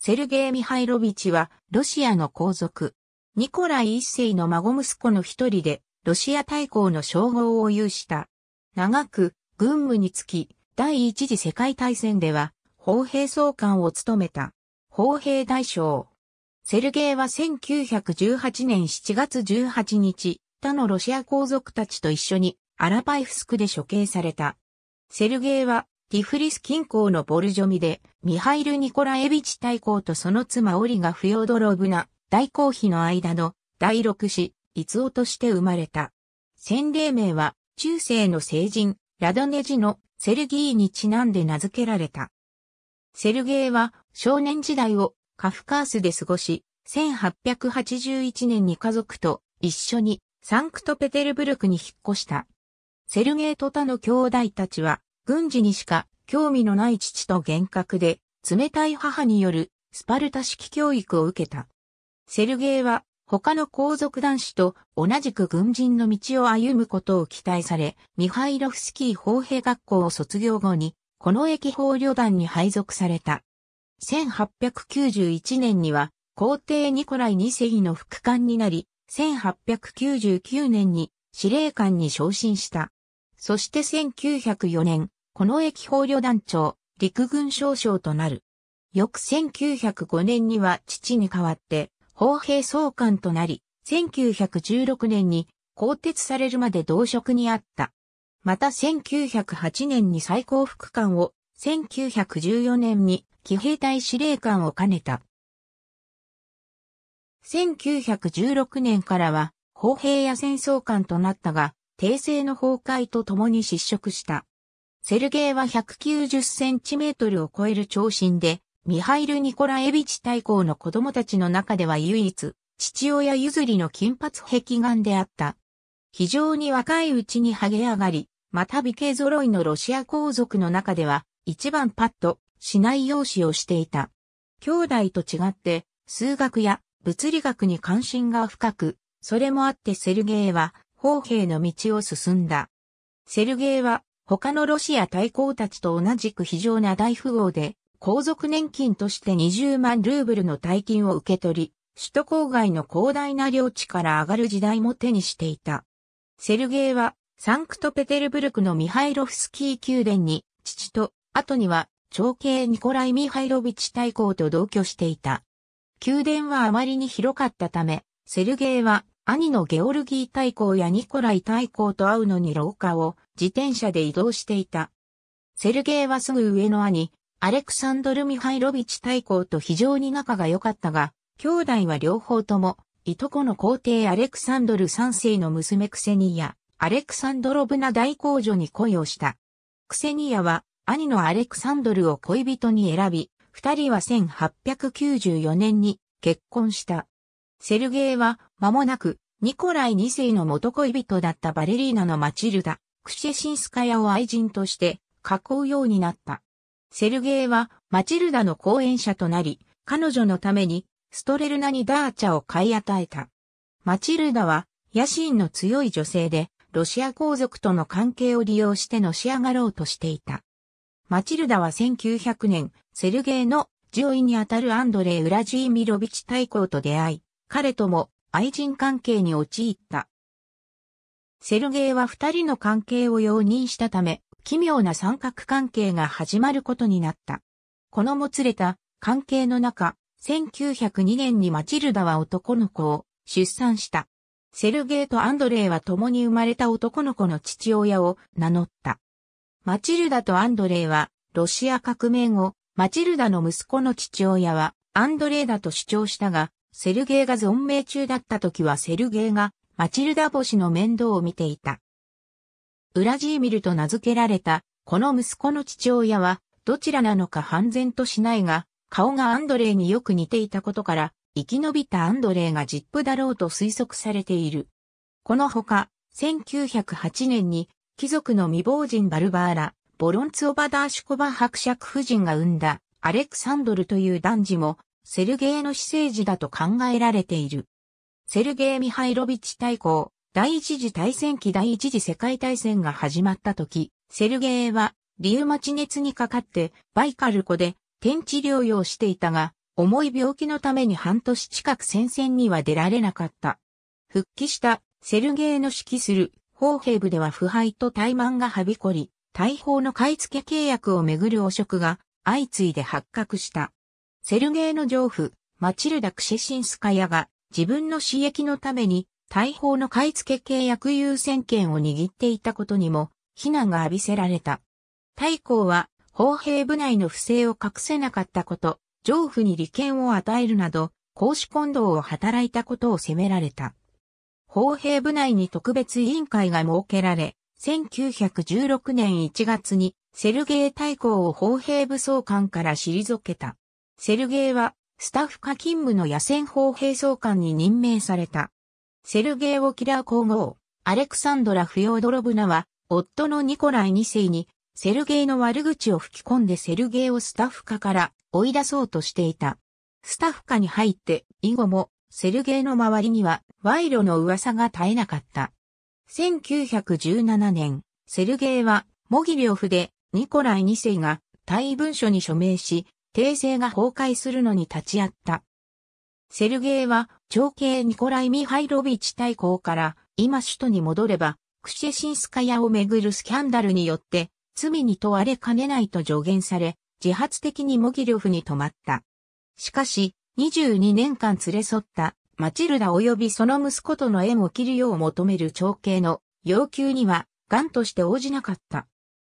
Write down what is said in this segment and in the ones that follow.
セルゲイ・ミハイロビチは、ロシアの皇族。ニコライ一世の孫息子の一人で、ロシア大公の称号を有した。長く、軍務につき、第一次世界大戦では、砲兵総監を務めた。砲兵大将。セルゲイは1918年7月18日、他のロシア皇族たちと一緒に、アラパイフスクで処刑された。セルゲイはティフリス近郊のボルジョミで、ミハイル・ニコラエビチ大公とその妻オリガ・フヨドロブナ、大公妃の間の第六子、イツオとして生まれた。洗礼名は、中世の聖人、ラドネジのセルギーにちなんで名付けられた。セルゲイは少年時代をカフカースで過ごし、1881年に家族と一緒にサンクトペテルブルクに引っ越した。セルゲイと他の兄弟たちは軍事にしか興味のない父と厳格で、冷たい母によるスパルタ式教育を受けた。セルゲイは他の皇族男子と同じく軍人の道を歩むことを期待され、ミハイロフスキー砲兵学校を卒業後に、この駅法旅団に配属された。1891年には皇帝ニコライ2世の副官になり、1899年に司令官に昇進した。そして1904年、この駅法旅団長、陸軍少将となる。翌1905年には父に代わって、砲兵総監となり、1916年に更迭されるまで同職にあった。また1908年に最高副官を、1914年に騎兵隊司令官を兼ねた。1916年からは、砲兵や戦争官となったが、帝政の崩壊とともに失職した。セルゲイは190センチメートルを超える長身で、ミハイル・ニコラエビチ大公の子供たちの中では唯一、父親譲りの金髪壁眼であった。非常に若いうちにハ上がり、また美形揃いのロシア皇族の中では、一番パッとしない容姿をしていた。兄弟と違って、数学や物理学に関心が深く、それもあってセルゲイは、砲兵の道を進んだ。セルゲイは、他のロシア大公たちと同じく非常な大富豪で、皇族年金として20万ルーブルの大金を受け取り、首都郊外の広大な領地から上がる時代も手にしていた。セルゲイは、サンクトペテルブルクのミハイロフスキー宮殿に、父と、後には、長兄ニコライ・ミハイロビチ大公と同居していた。宮殿はあまりに広かったため、セルゲイは兄のゲオルギー大公やニコライ大公と会うのに廊下を自転車で移動していた。セルゲイはすぐ上の兄、アレクサンドル・ミハイロビチ大公と非常に仲が良かったが、兄弟は両方とも、いとこの皇帝アレクサンドル3世の娘クセニア、アレクサンドロブナ大公女に恋をした。クセニアは、兄のアレクサンドルを恋人に選び、二人は1894年に結婚した。セルゲイは間もなくニコライ2世の元恋人だったバレリーナのマチルダ、クシェシンスカヤを愛人として囲うようになった。セルゲイはマチルダの後援者となり、彼女のためにストレルナにダーチャを買い与えた。マチルダは野心の強い女性で、ロシア皇族との関係を利用してのし上がろうとしていた。マチルダは1900年、セルゲイの上位にあたるアンドレイ・ウラジーミロビチ大公と出会い、彼とも愛人関係に陥った。セルゲイは二人の関係を容認したため、奇妙な三角関係が始まることになった。このもつれた関係の中、1902年にマチルダは男の子を出産した。セルゲイとアンドレイは共に生まれた男の子の父親を名乗った。マチルダとアンドレイはロシア革命後、マチルダの息子の父親はアンドレイだと主張したが、セルゲイが存命中だった時はセルゲイがマチルダ母子の面倒を見ていた。ウラジーミルと名付けられた、この息子の父親は、どちらなのか半然としないが、顔がアンドレイによく似ていたことから、生き延びたアンドレイがジップだろうと推測されている。このほか、1908年に、貴族の未亡人バルバーラ、ボロンツオバダーシュコバ伯爵夫人が生んだ、アレクサンドルという男児も、セルゲイの私生児だと考えられている。セルゲイ・ミハイロビッチ大公、第一次大戦期第一次世界大戦が始まった時、セルゲイは、リウマチ熱にかかって、バイカル湖で、天地療養していたが、重い病気のために半年近く戦線には出られなかった。復帰したセルゲイの指揮する砲兵部では腐敗と怠慢がはびこり、大砲の買い付け契約をめぐる汚職が相次いで発覚した。セルゲイの情婦、マチルダ・クシェシンスカヤが自分の私益のために大砲の買い付け契約優先権を握っていたことにも非難が浴びせられた。大公は砲兵部内の不正を隠せなかったこと、上府に利権を与えるなど、公私混同を働いたことを責められた。砲兵部内に特別委員会が設けられ、1916年1月にセルゲイ大公を砲兵部総監から退けた。セルゲイはスタッフ課勤務の野戦砲兵総監に任命された。セルゲイ・オキラー皇后、アレクサンドラ・フヨードロブナは、夫のニコライ2世に、セルゲイの悪口を吹き込んでセルゲイをスタッフ課から追い出そうとしていた。スタッフ課に入って、以後も、セルゲイの周りには、賄賂の噂が絶えなかった。1917年、セルゲイは、モギリオフで、ニコライ2世が、位文書に署名し、帝政が崩壊するのに立ち会った。セルゲイは、長兄ニコライ・ミハイロビッチ大公から、今首都に戻れば、クシェシンスカヤをめぐるスキャンダルによって、罪に問われかねないと助言され、自発的にモギリョフに泊まった。しかし、22年間連れ添った、マチルダ及びその息子との縁を切るよう求める長兄の要求には、ンとして応じなかった。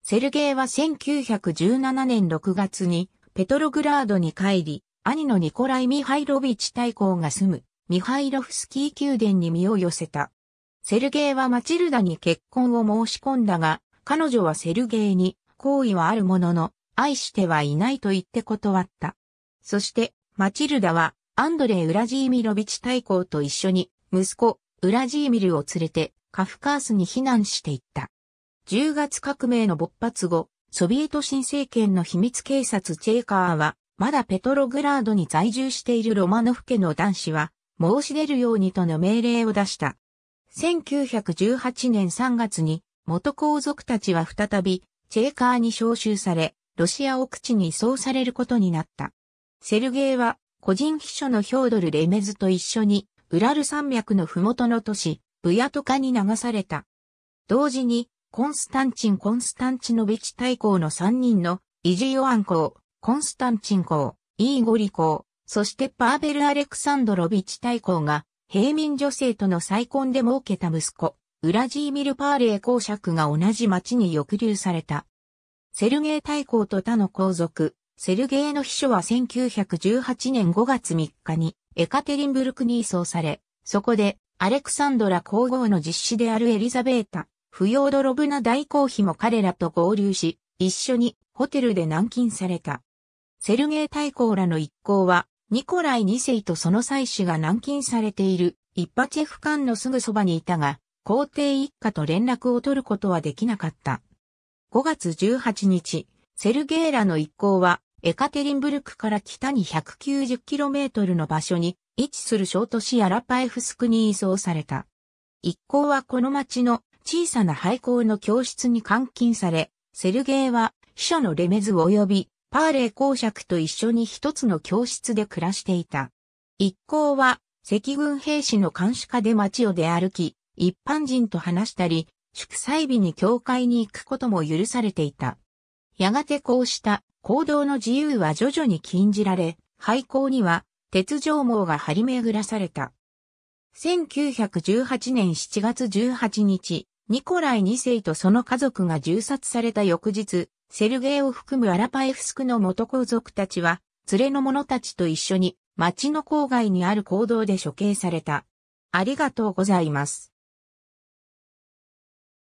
セルゲイは1917年6月に、ペトログラードに帰り、兄のニコライ・ミハイロビチ大公が住むミハイロフスキー宮殿に身を寄せた。セルゲイはマチルダに結婚を申し込んだが、彼女はセルゲイに好意はあるものの、愛してはいないと言って断った。そして、マチルダはアンドレイ・ウラジーミロビチ大公と一緒に息子、ウラジーミルを連れてカフカースに避難していった。10月革命の勃発後、ソビエト新政権の秘密警察チェーカーは、まだペトログラードに在住しているロマノフ家の男子は、申し出るようにとの命令を出した。1918年3月に、元皇族たちは再び、チェーカーに召集され、ロシア奥地に移送されることになった。セルゲイは、個人秘書のヒョードル・レメズと一緒に、ウラル山脈のふもとの都市、ブヤトカに流された。同時に、コンスタンチン・コンスタンチノビチ大公の3人の、イジヨアン公、コンスタンチン公、イーゴリ公、そしてパーベル・アレクサンドロビチ大公が、平民女性との再婚で設けた息子、ウラジーミル・パーレー公爵が同じ町に抑留された。セルゲイ大公と他の皇族、セルゲイの秘書は1918年5月3日にエカテリンブルクに移送され、そこでアレクサンドラ皇后の実施であるエリザベータ、不要ドロブな大公妃も彼らと合流し、一緒にホテルで軟禁された。セルゲイ大公らの一行は、ニコライ2世とその妻子が軟禁されている一発チェフ艦のすぐそばにいたが、皇帝一家と連絡を取ることはできなかった。5月18日、セルゲイらの一行は、エカテリンブルクから北に 190km の場所に位置する小都市アラパエフスクに移送された。一行はこの町の小さな廃校の教室に監禁され、セルゲイは秘書のレメズ及びパーレー公爵と一緒に一つの教室で暮らしていた。一行は赤軍兵士の監視下で街を出歩き、一般人と話したり、祝祭日に教会に行くことも許されていた。やがてこうした行動の自由は徐々に禁じられ、廃校には鉄条網が張り巡らされた。1918年7月18日、ニコライ2世とその家族が銃殺された翌日、セルゲイを含むアラパエフスクの元皇族たちは、連れの者たちと一緒に、町の郊外にある行動で処刑された。ありがとうございます。